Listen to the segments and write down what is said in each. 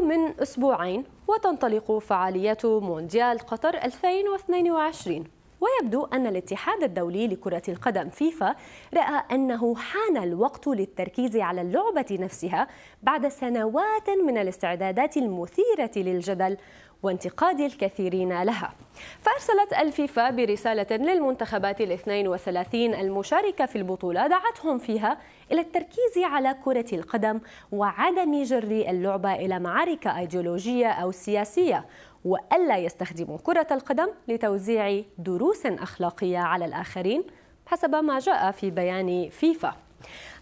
من أسبوعين وتنطلق فعاليات مونديال قطر 2022 ويبدو أن الاتحاد الدولي لكرة القدم فيفا رأى أنه حان الوقت للتركيز على اللعبة نفسها بعد سنوات من الاستعدادات المثيرة للجدل وانتقاد الكثيرين لها فأرسلت الفيفا برسالة للمنتخبات الاثنين وثلاثين المشاركة في البطولة دعتهم فيها إلى التركيز على كرة القدم وعدم جر اللعبة إلى معارك أيديولوجية أو سياسية وألا يستخدموا كرة القدم لتوزيع دروس أخلاقية على الآخرين حسب ما جاء في بيان فيفا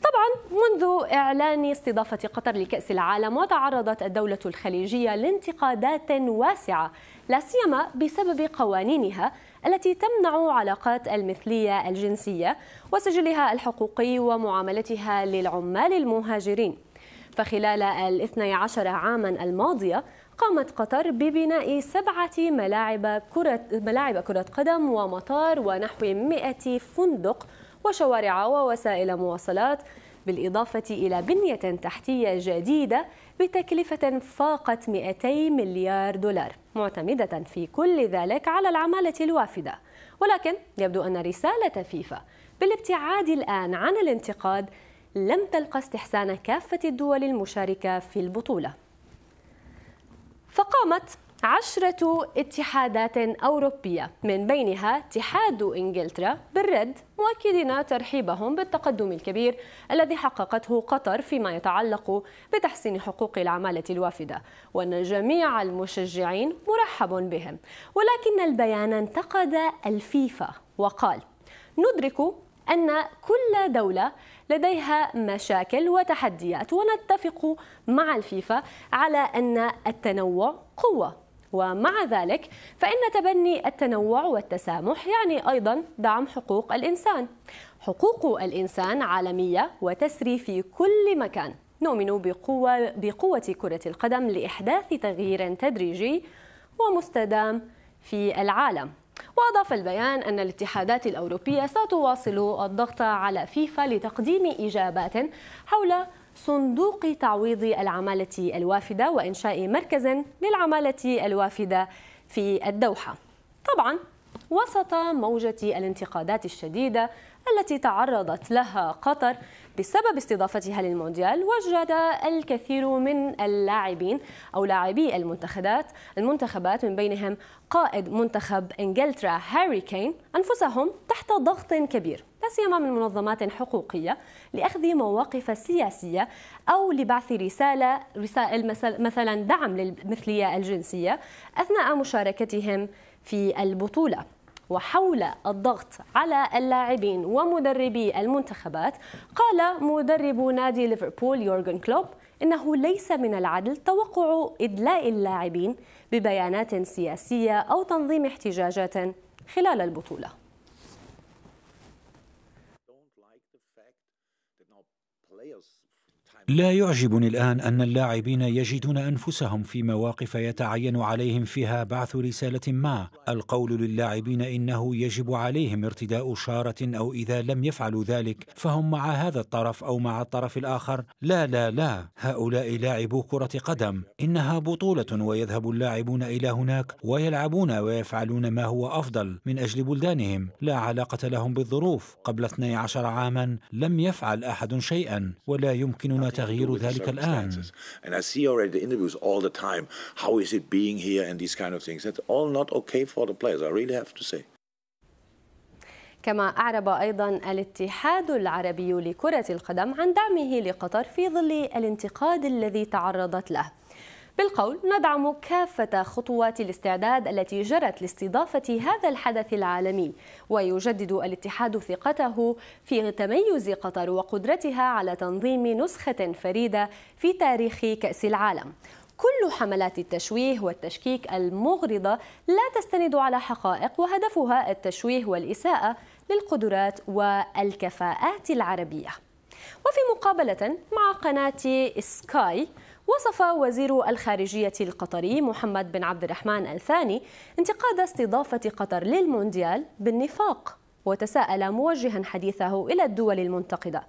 طبعا منذ إعلان استضافة قطر لكأس العالم وتعرضت الدولة الخليجية لانتقادات واسعة لا سيما بسبب قوانينها التي تمنع علاقات المثلية الجنسية وسجلها الحقوقي ومعاملتها للعمال المهاجرين فخلال الاثني عشر عاما الماضية قامت قطر ببناء سبعة ملاعب كرة, ملاعب كرة قدم ومطار ونحو 100 فندق وشوارع ووسائل مواصلات بالإضافة إلى بنية تحتية جديدة بتكلفة فاقت 200 مليار دولار معتمدة في كل ذلك على العمالة الوافدة ولكن يبدو أن رسالة فيفا بالابتعاد الآن عن الانتقاد لم تلقى استحسان كافة الدول المشاركة في البطولة فقامت عشرة اتحادات أوروبية من بينها اتحاد إنجلترا بالرد مؤكدين ترحيبهم بالتقدم الكبير الذي حققته قطر فيما يتعلق بتحسين حقوق العمالة الوافدة وأن جميع المشجعين مرحب بهم ولكن البيان انتقد الفيفا وقال ندرك أن كل دولة لديها مشاكل وتحديات ونتفق مع الفيفا على أن التنوع قوة ومع ذلك فإن تبني التنوع والتسامح يعني أيضا دعم حقوق الإنسان حقوق الإنسان عالمية وتسري في كل مكان نؤمن بقوة, بقوة كرة القدم لإحداث تغيير تدريجي ومستدام في العالم وأضاف البيان أن الاتحادات الأوروبية ستواصل الضغط على فيفا لتقديم إجابات حول صندوق تعويض العمالة الوافدة وإنشاء مركز للعمالة الوافدة في الدوحة طبعا وسط موجة الانتقادات الشديدة التي تعرضت لها قطر بسبب استضافتها للمونديال وجد الكثير من اللاعبين أو لاعبي المنتخبات المنتخبات من بينهم قائد منتخب إنجلترا هاري كين أنفسهم تحت ضغط كبير لا سيما من منظمات حقوقية لأخذ مواقف سياسية أو لبعث رسالة رسائل مثلا دعم للمثلية الجنسية أثناء مشاركتهم في البطولة وحول الضغط على اللاعبين ومدربي المنتخبات قال مدرب نادي ليفربول يورغن كلوب انه ليس من العدل توقع ادلاء اللاعبين ببيانات سياسيه او تنظيم احتجاجات خلال البطوله لا يعجبني الان ان اللاعبين يجدون انفسهم في مواقف يتعين عليهم فيها بعث رساله ما القول للاعبين انه يجب عليهم ارتداء شاره او اذا لم يفعلوا ذلك فهم مع هذا الطرف او مع الطرف الاخر لا لا لا هؤلاء لاعبو كره قدم انها بطوله ويذهب اللاعبون الى هناك ويلعبون ويفعلون ما هو افضل من اجل بلدانهم لا علاقه لهم بالظروف قبل 12 عاما لم يفعل احد شيئا ولا يمكننا تغيير ذلك الآن كما أعرب أيضا الاتحاد العربي لكرة القدم عن دعمه لقطر في ظل الانتقاد الذي تعرضت له بالقول ندعم كافة خطوات الاستعداد التي جرت لاستضافة هذا الحدث العالمي ويجدد الاتحاد ثقته في تميز قطر وقدرتها على تنظيم نسخة فريدة في تاريخ كأس العالم كل حملات التشويه والتشكيك المغرضة لا تستند على حقائق وهدفها التشويه والإساءة للقدرات والكفاءات العربية وفي مقابلة مع قناة سكاي وصف وزير الخارجية القطري محمد بن عبد الرحمن الثاني انتقاد استضافة قطر للمونديال بالنفاق وتساءل موجها حديثه إلى الدول المنتقدة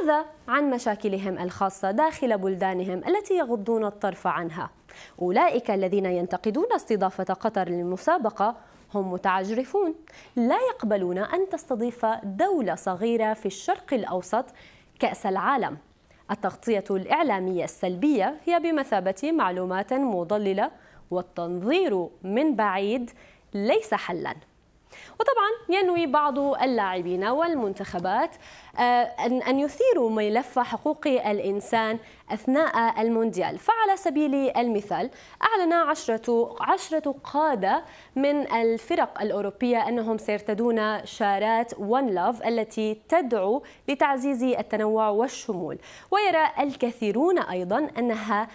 ماذا عن مشاكلهم الخاصة داخل بلدانهم التي يغضون الطرف عنها؟ أولئك الذين ينتقدون استضافة قطر للمسابقة هم متعجرفون لا يقبلون أن تستضيف دولة صغيرة في الشرق الأوسط كأس العالم التغطية الإعلامية السلبية هي بمثابة معلومات مضللة والتنظير من بعيد ليس حلاً وطبعا ينوي بعض اللاعبين والمنتخبات آه، أن يثيروا ملف حقوق الإنسان أثناء المونديال فعلى سبيل المثال أعلن عشرة, عشرة قادة من الفرق الأوروبية أنهم سيرتدون شارات One لاف التي تدعو لتعزيز التنوع والشمول ويرى الكثيرون أيضا أنها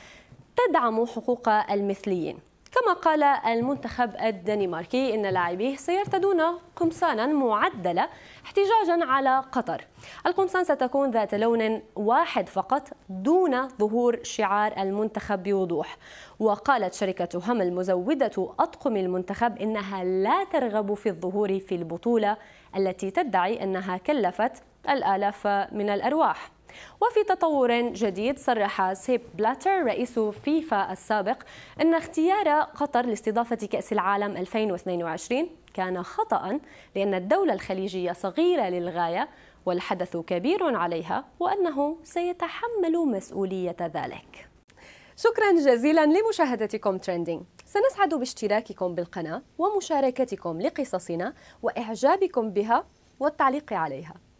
تدعم حقوق المثليين كما قال المنتخب الدنماركي إن لاعبيه سيرتدون قمصانا معدلة احتجاجا على قطر القمصان ستكون ذات لون واحد فقط دون ظهور شعار المنتخب بوضوح وقالت شركة هم المزودة أطقم المنتخب إنها لا ترغب في الظهور في البطولة التي تدعي أنها كلفت الآلاف من الأرواح وفي تطور جديد صرح سيب بلاتر رئيس فيفا السابق أن اختيار قطر لاستضافة كأس العالم 2022 كان خطأ لأن الدولة الخليجية صغيرة للغاية والحدث كبير عليها وأنه سيتحمل مسؤولية ذلك شكرا جزيلا لمشاهدتكم ترندينج سنسعد باشتراككم بالقناة ومشاركتكم لقصصنا وإعجابكم بها والتعليق عليها